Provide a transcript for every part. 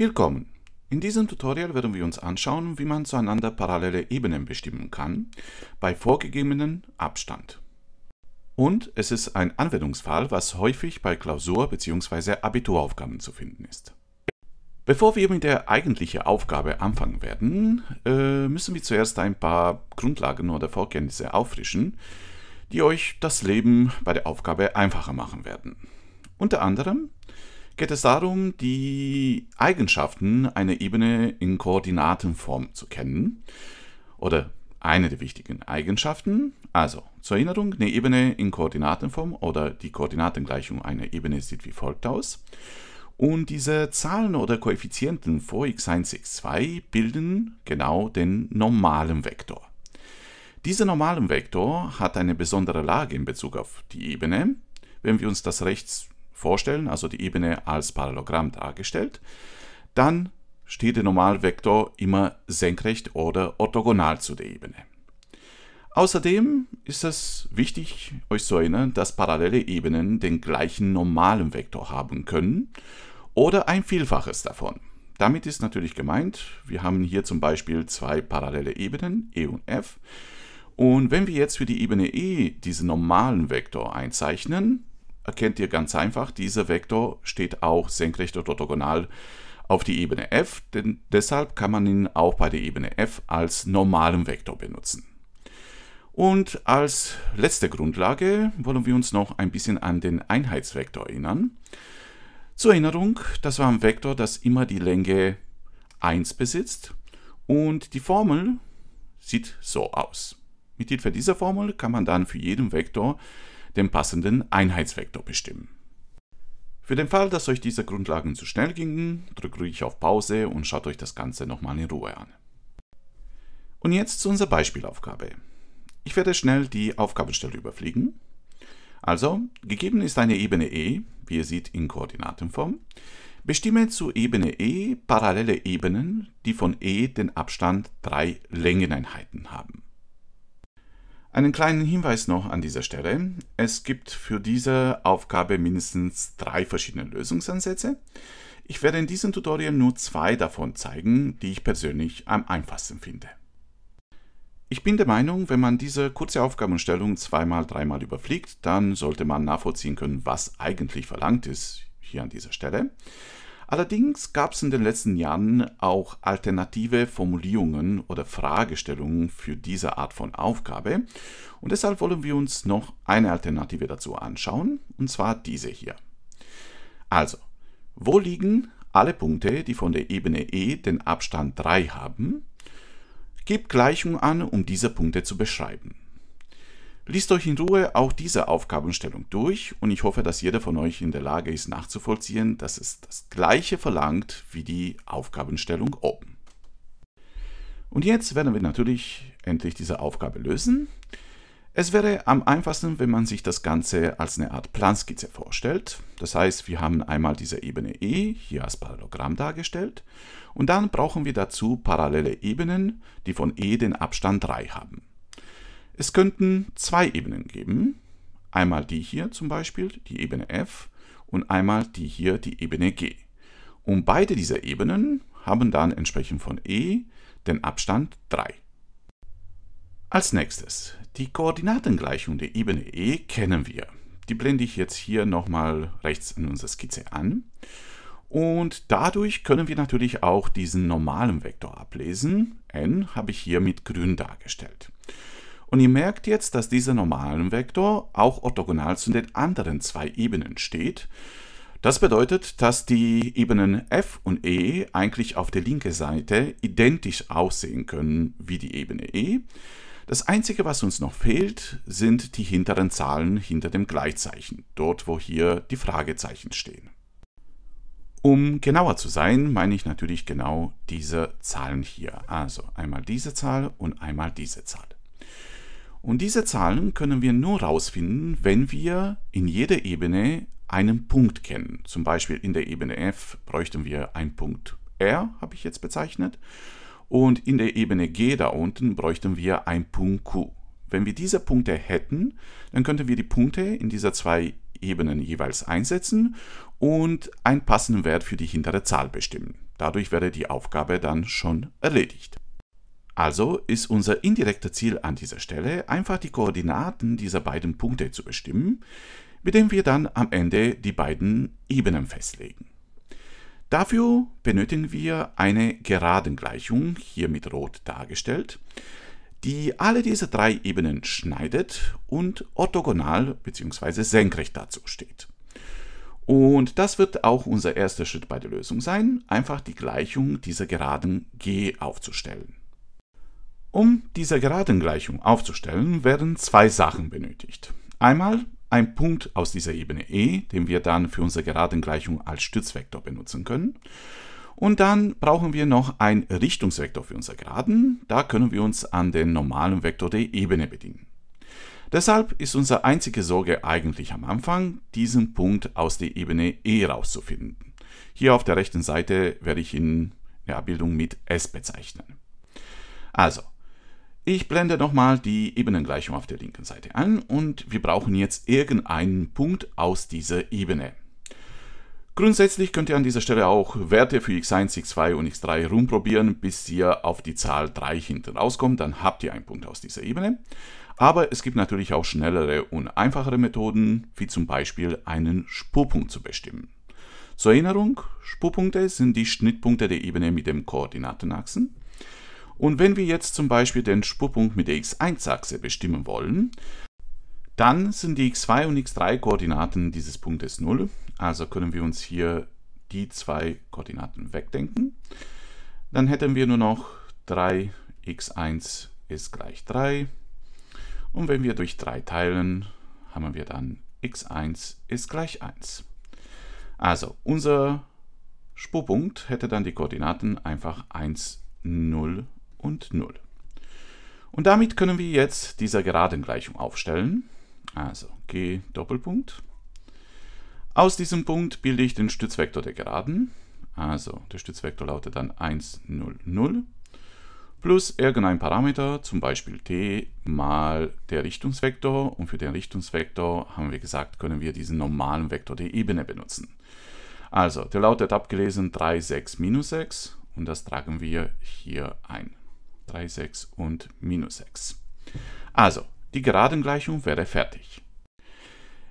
Willkommen! In diesem Tutorial werden wir uns anschauen, wie man zueinander parallele Ebenen bestimmen kann, bei vorgegebenen Abstand. Und es ist ein Anwendungsfall, was häufig bei Klausur- bzw. Abituraufgaben zu finden ist. Bevor wir mit der eigentlichen Aufgabe anfangen werden, äh, müssen wir zuerst ein paar Grundlagen oder Vorkenntnisse auffrischen, die euch das Leben bei der Aufgabe einfacher machen werden. Unter anderem geht es darum, die Eigenschaften einer Ebene in Koordinatenform zu kennen. Oder eine der wichtigen Eigenschaften. Also zur Erinnerung, eine Ebene in Koordinatenform oder die Koordinatengleichung einer Ebene sieht wie folgt aus. Und diese Zahlen oder Koeffizienten vor x1x2 bilden genau den normalen Vektor. Dieser normalen Vektor hat eine besondere Lage in Bezug auf die Ebene. Wenn wir uns das rechts vorstellen, also die Ebene als Parallelogramm dargestellt, dann steht der Normalvektor immer senkrecht oder orthogonal zu der Ebene. Außerdem ist es wichtig, euch zu erinnern, dass parallele Ebenen den gleichen normalen Vektor haben können oder ein Vielfaches davon. Damit ist natürlich gemeint, wir haben hier zum Beispiel zwei parallele Ebenen, E und F. Und wenn wir jetzt für die Ebene E diesen normalen Vektor einzeichnen, erkennt ihr ganz einfach, dieser Vektor steht auch senkrecht oder orthogonal auf die Ebene f, denn deshalb kann man ihn auch bei der Ebene f als normalen Vektor benutzen. Und als letzte Grundlage wollen wir uns noch ein bisschen an den Einheitsvektor erinnern. Zur Erinnerung, das war ein Vektor, das immer die Länge 1 besitzt und die Formel sieht so aus. Mit Hilfe dieser Formel kann man dann für jeden Vektor den passenden Einheitsvektor bestimmen. Für den Fall, dass euch diese Grundlagen zu schnell gingen, drückt ruhig auf Pause und schaut euch das Ganze nochmal in Ruhe an. Und jetzt zu unserer Beispielaufgabe. Ich werde schnell die Aufgabenstelle überfliegen. Also, gegeben ist eine Ebene E, wie ihr seht in Koordinatenform. Bestimme zu Ebene E parallele Ebenen, die von E den Abstand drei Längeneinheiten haben. Einen kleinen Hinweis noch an dieser Stelle. Es gibt für diese Aufgabe mindestens drei verschiedene Lösungsansätze. Ich werde in diesem Tutorial nur zwei davon zeigen, die ich persönlich am einfachsten finde. Ich bin der Meinung, wenn man diese kurze Aufgabenstellung zweimal, dreimal überfliegt, dann sollte man nachvollziehen können, was eigentlich verlangt ist hier an dieser Stelle. Allerdings gab es in den letzten Jahren auch alternative Formulierungen oder Fragestellungen für diese Art von Aufgabe und deshalb wollen wir uns noch eine Alternative dazu anschauen und zwar diese hier. Also, wo liegen alle Punkte, die von der Ebene E den Abstand 3 haben? Gib Gleichung an, um diese Punkte zu beschreiben. Liest euch in Ruhe auch diese Aufgabenstellung durch und ich hoffe, dass jeder von euch in der Lage ist nachzuvollziehen, dass es das gleiche verlangt wie die Aufgabenstellung oben. Und jetzt werden wir natürlich endlich diese Aufgabe lösen. Es wäre am einfachsten, wenn man sich das Ganze als eine Art Planskizze vorstellt. Das heißt, wir haben einmal diese Ebene E hier als Parallelogramm dargestellt und dann brauchen wir dazu parallele Ebenen, die von E den Abstand 3 haben. Es könnten zwei Ebenen geben. Einmal die hier zum Beispiel, die Ebene f, und einmal die hier, die Ebene g. Und beide dieser Ebenen haben dann entsprechend von e den Abstand 3. Als nächstes, die Koordinatengleichung der Ebene E kennen wir. Die blende ich jetzt hier nochmal rechts in unserer Skizze an. Und dadurch können wir natürlich auch diesen normalen Vektor ablesen. n habe ich hier mit grün dargestellt. Und ihr merkt jetzt, dass dieser normalen Vektor auch orthogonal zu den anderen zwei Ebenen steht. Das bedeutet, dass die Ebenen f und e eigentlich auf der linken Seite identisch aussehen können wie die Ebene e. Das Einzige, was uns noch fehlt, sind die hinteren Zahlen hinter dem Gleichzeichen, dort wo hier die Fragezeichen stehen. Um genauer zu sein, meine ich natürlich genau diese Zahlen hier. Also einmal diese Zahl und einmal diese Zahl. Und diese Zahlen können wir nur rausfinden, wenn wir in jeder Ebene einen Punkt kennen. Zum Beispiel in der Ebene f bräuchten wir einen Punkt r, habe ich jetzt bezeichnet. Und in der Ebene g da unten bräuchten wir einen Punkt q. Wenn wir diese Punkte hätten, dann könnten wir die Punkte in dieser zwei Ebenen jeweils einsetzen und einen passenden Wert für die hintere Zahl bestimmen. Dadurch wäre die Aufgabe dann schon erledigt. Also ist unser indirekter Ziel an dieser Stelle einfach die Koordinaten dieser beiden Punkte zu bestimmen, mit denen wir dann am Ende die beiden Ebenen festlegen. Dafür benötigen wir eine Geradengleichung, hier mit Rot dargestellt, die alle diese drei Ebenen schneidet und orthogonal bzw. senkrecht dazu steht. Und das wird auch unser erster Schritt bei der Lösung sein, einfach die Gleichung dieser geraden G aufzustellen. Um diese Geradengleichung aufzustellen, werden zwei Sachen benötigt. Einmal ein Punkt aus dieser Ebene E, den wir dann für unsere Geradengleichung als Stützvektor benutzen können. Und dann brauchen wir noch einen Richtungsvektor für unsere Geraden. Da können wir uns an den normalen Vektor der Ebene bedienen. Deshalb ist unsere einzige Sorge eigentlich am Anfang, diesen Punkt aus der Ebene E rauszufinden. Hier auf der rechten Seite werde ich ihn in der Abbildung mit S bezeichnen. Also, ich blende nochmal die Ebenengleichung auf der linken Seite an und wir brauchen jetzt irgendeinen Punkt aus dieser Ebene. Grundsätzlich könnt ihr an dieser Stelle auch Werte für x1, x2 und x3 rumprobieren, bis ihr auf die Zahl 3 hinten rauskommt, dann habt ihr einen Punkt aus dieser Ebene. Aber es gibt natürlich auch schnellere und einfachere Methoden, wie zum Beispiel einen Spurpunkt zu bestimmen. Zur Erinnerung, Spurpunkte sind die Schnittpunkte der Ebene mit den Koordinatenachsen. Und wenn wir jetzt zum Beispiel den Spurpunkt mit der x1-Achse bestimmen wollen, dann sind die x2 und x3 Koordinaten dieses Punktes 0. Also können wir uns hier die zwei Koordinaten wegdenken. Dann hätten wir nur noch 3 x1 ist gleich 3. Und wenn wir durch 3 teilen, haben wir dann x1 ist gleich 1. Also unser Spurpunkt hätte dann die Koordinaten einfach 1, 0 und 0. Und damit können wir jetzt diese geraden Gleichung aufstellen. Also g Doppelpunkt. Aus diesem Punkt bilde ich den Stützvektor der Geraden. Also der Stützvektor lautet dann 1, 0, 0. Plus irgendein Parameter, zum Beispiel t mal der Richtungsvektor. Und für den Richtungsvektor haben wir gesagt, können wir diesen normalen Vektor der Ebene benutzen. Also der lautet abgelesen 3, 6, minus 6. Und das tragen wir hier ein. 3, 6 und minus 6. Also, die Geradengleichung wäre fertig.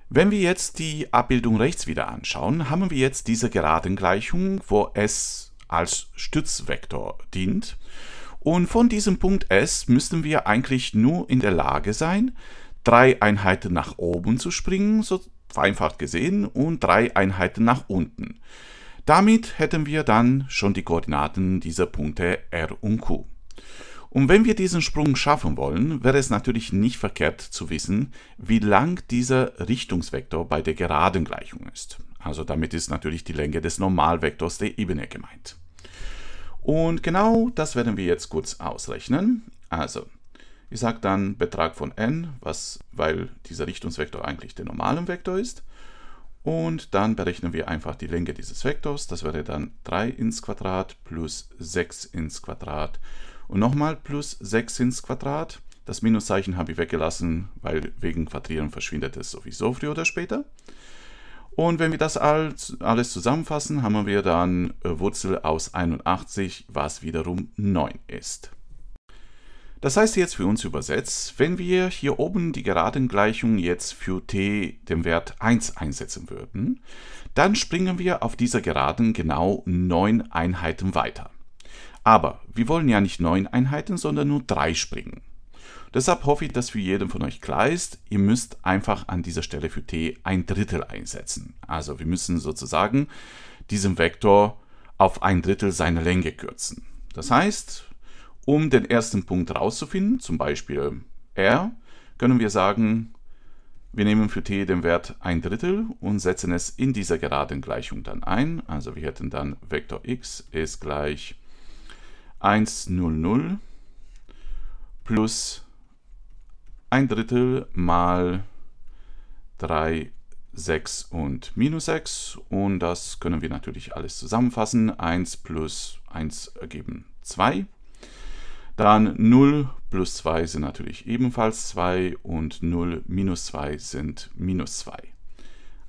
Wenn wir jetzt die Abbildung rechts wieder anschauen, haben wir jetzt diese Geradengleichung, wo s als Stützvektor dient. Und von diesem Punkt S müssten wir eigentlich nur in der Lage sein, drei Einheiten nach oben zu springen, so vereinfacht gesehen, und drei Einheiten nach unten. Damit hätten wir dann schon die Koordinaten dieser Punkte R und Q. Und wenn wir diesen Sprung schaffen wollen, wäre es natürlich nicht verkehrt zu wissen, wie lang dieser Richtungsvektor bei der geraden Gleichung ist. Also damit ist natürlich die Länge des Normalvektors der Ebene gemeint. Und genau das werden wir jetzt kurz ausrechnen. Also, ich sage dann Betrag von n, was, weil dieser Richtungsvektor eigentlich der normalen Vektor ist. Und dann berechnen wir einfach die Länge dieses Vektors. Das wäre dann 3 ins Quadrat plus 6 ins Quadrat und nochmal plus 6 ins Quadrat. Das Minuszeichen habe ich weggelassen, weil wegen Quadrieren verschwindet es sowieso früher oder später. Und wenn wir das alles zusammenfassen, haben wir dann äh, Wurzel aus 81, was wiederum 9 ist. Das heißt jetzt für uns übersetzt, wenn wir hier oben die geraden Gleichung jetzt für t den Wert 1 einsetzen würden, dann springen wir auf dieser geraden genau 9 Einheiten weiter. Aber wir wollen ja nicht neun Einheiten, sondern nur drei springen. Deshalb hoffe ich, dass für jeden von euch klar ist, ihr müsst einfach an dieser Stelle für t ein Drittel einsetzen. Also wir müssen sozusagen diesen Vektor auf ein Drittel seiner Länge kürzen. Das heißt, um den ersten Punkt rauszufinden, zum Beispiel r, können wir sagen, wir nehmen für t den Wert ein Drittel und setzen es in dieser geraden Gleichung dann ein. Also wir hätten dann Vektor x ist gleich 1, 0, 0 plus ein Drittel mal 3, 6 und minus 6 und das können wir natürlich alles zusammenfassen. 1 plus 1 ergeben 2. Dann 0 plus 2 sind natürlich ebenfalls 2 und 0 minus 2 sind minus 2.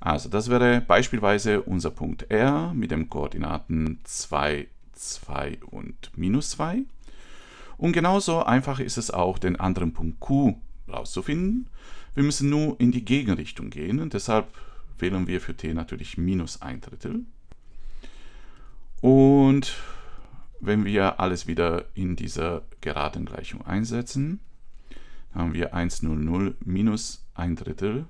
Also das wäre beispielsweise unser Punkt R mit den Koordinaten 2, 2 und minus 2. Und genauso einfach ist es auch, den anderen Punkt Q rauszufinden. Wir müssen nur in die Gegenrichtung gehen und deshalb wählen wir für t natürlich minus ein Drittel. Und wenn wir alles wieder in dieser geraden Gleichung einsetzen, haben wir 1, 0, 0 minus ein Drittel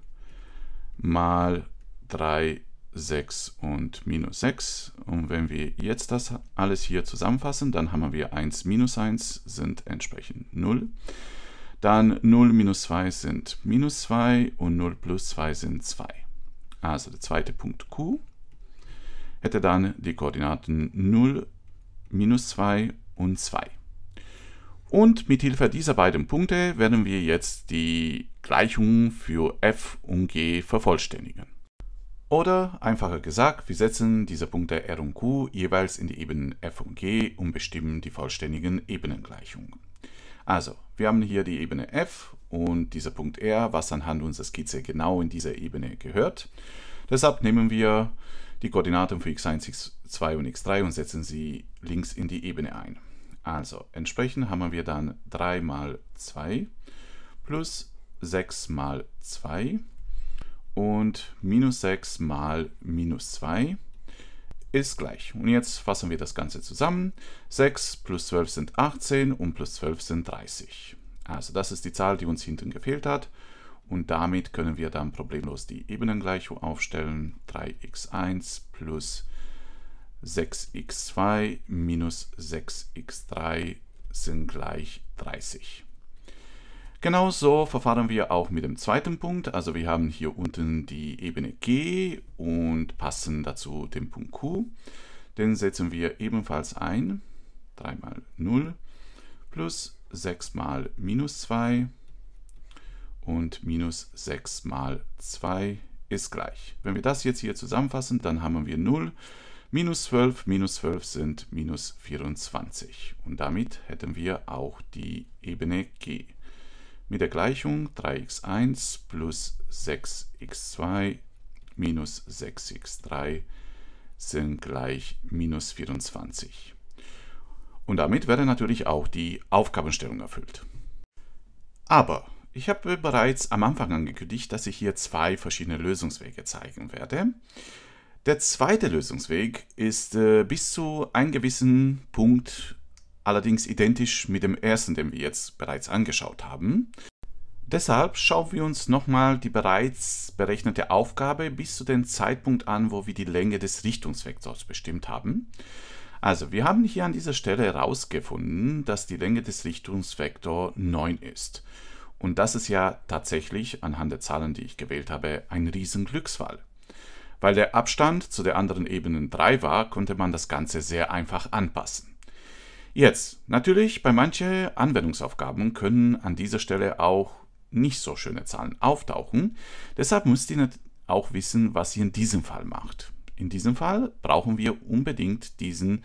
mal 3 6 und minus 6. Und wenn wir jetzt das alles hier zusammenfassen, dann haben wir 1 minus 1 sind entsprechend 0. Dann 0 minus 2 sind minus 2 und 0 plus 2 sind 2. Also der zweite Punkt Q hätte dann die Koordinaten 0, minus 2 und 2. Und mit Hilfe dieser beiden Punkte werden wir jetzt die Gleichungen für f und g vervollständigen. Oder einfacher gesagt, wir setzen diese Punkte R und Q jeweils in die Ebenen F und G und bestimmen die vollständigen Ebenengleichungen. Also, wir haben hier die Ebene F und dieser Punkt R, was anhand unserer Skizze genau in dieser Ebene gehört. Deshalb nehmen wir die Koordinaten für x1, x2 und x3 und setzen sie links in die Ebene ein. Also entsprechend haben wir dann 3 mal 2 plus 6 mal 2 und minus 6 mal minus 2 ist gleich. Und jetzt fassen wir das Ganze zusammen. 6 plus 12 sind 18 und plus 12 sind 30. Also das ist die Zahl, die uns hinten gefehlt hat. Und damit können wir dann problemlos die Ebenengleichung aufstellen. 3x1 plus 6x2 minus 6x3 sind gleich 30. Genauso verfahren wir auch mit dem zweiten Punkt. Also wir haben hier unten die Ebene G und passen dazu den Punkt Q. Den setzen wir ebenfalls ein. 3 mal 0 plus 6 mal minus 2 und minus 6 mal 2 ist gleich. Wenn wir das jetzt hier zusammenfassen, dann haben wir 0. Minus 12 minus 12 sind minus 24. Und damit hätten wir auch die Ebene G mit der Gleichung 3x1 plus 6x2 minus 6x3 sind gleich minus 24. Und damit wäre natürlich auch die Aufgabenstellung erfüllt. Aber ich habe bereits am Anfang angekündigt, dass ich hier zwei verschiedene Lösungswege zeigen werde. Der zweite Lösungsweg ist äh, bis zu einem gewissen Punkt allerdings identisch mit dem ersten, den wir jetzt bereits angeschaut haben. Deshalb schauen wir uns nochmal die bereits berechnete Aufgabe bis zu dem Zeitpunkt an, wo wir die Länge des Richtungsvektors bestimmt haben. Also, wir haben hier an dieser Stelle herausgefunden, dass die Länge des Richtungsvektors 9 ist. Und das ist ja tatsächlich anhand der Zahlen, die ich gewählt habe, ein Riesenglücksfall. Weil der Abstand zu der anderen Ebene 3 war, konnte man das Ganze sehr einfach anpassen. Jetzt, natürlich, bei manchen Anwendungsaufgaben können an dieser Stelle auch nicht so schöne Zahlen auftauchen. Deshalb müsst ihr auch wissen, was ihr in diesem Fall macht. In diesem Fall brauchen wir unbedingt diesen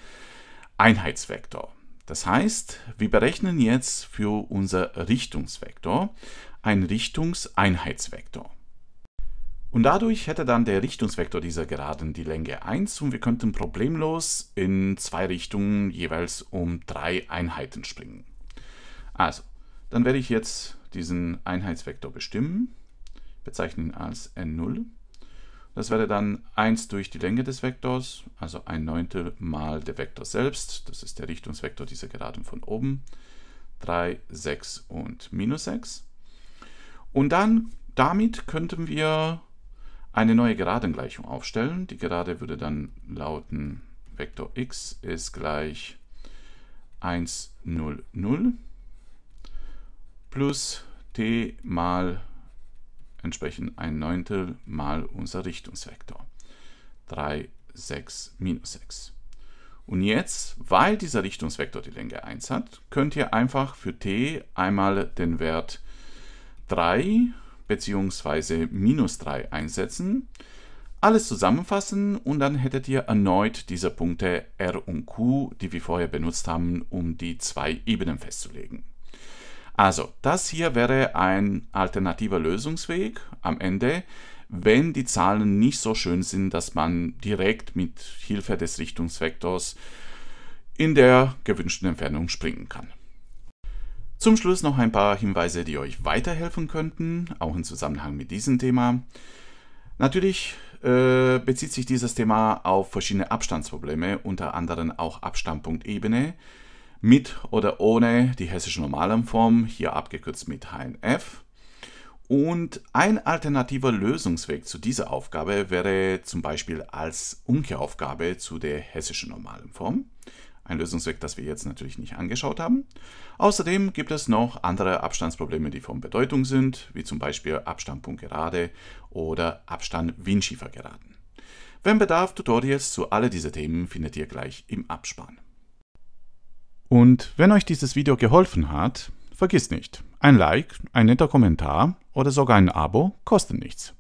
Einheitsvektor. Das heißt, wir berechnen jetzt für unser Richtungsvektor einen Richtungseinheitsvektor. Und dadurch hätte dann der Richtungsvektor dieser Geraden die Länge 1 und wir könnten problemlos in zwei Richtungen jeweils um drei Einheiten springen. Also, dann werde ich jetzt diesen Einheitsvektor bestimmen, bezeichnen ihn als n0. Das wäre dann 1 durch die Länge des Vektors, also ein Neuntel mal der Vektor selbst, das ist der Richtungsvektor dieser Geraden von oben, 3, 6 und minus 6. Und dann damit könnten wir eine neue Geradengleichung aufstellen. Die Gerade würde dann lauten, Vektor x ist gleich 1, 0, 0 plus t mal entsprechend ein Neuntel mal unser Richtungsvektor. 3, 6, minus 6. Und jetzt, weil dieser Richtungsvektor die Länge 1 hat, könnt ihr einfach für t einmal den Wert 3 bzw. minus 3 einsetzen, alles zusammenfassen und dann hättet ihr erneut diese Punkte R und Q, die wir vorher benutzt haben, um die zwei Ebenen festzulegen. Also, das hier wäre ein alternativer Lösungsweg am Ende, wenn die Zahlen nicht so schön sind, dass man direkt mit Hilfe des Richtungsvektors in der gewünschten Entfernung springen kann. Zum Schluss noch ein paar Hinweise, die euch weiterhelfen könnten, auch im Zusammenhang mit diesem Thema. Natürlich äh, bezieht sich dieses Thema auf verschiedene Abstandsprobleme, unter anderem auch Abstandpunktebene, mit oder ohne die hessische Normalform, hier abgekürzt mit HNF. Und ein alternativer Lösungsweg zu dieser Aufgabe wäre zum Beispiel als Umkehraufgabe zu der hessischen Normalform. Form. Ein Lösungsweg, das wir jetzt natürlich nicht angeschaut haben. Außerdem gibt es noch andere Abstandsprobleme, die von Bedeutung sind, wie zum Beispiel Abstand Gerade oder Abstand windschiefer geraten. Wenn Bedarf, Tutorials zu alle diese Themen findet ihr gleich im Abspann. Und wenn euch dieses Video geholfen hat, vergisst nicht, ein Like, ein netter Kommentar oder sogar ein Abo kostet nichts.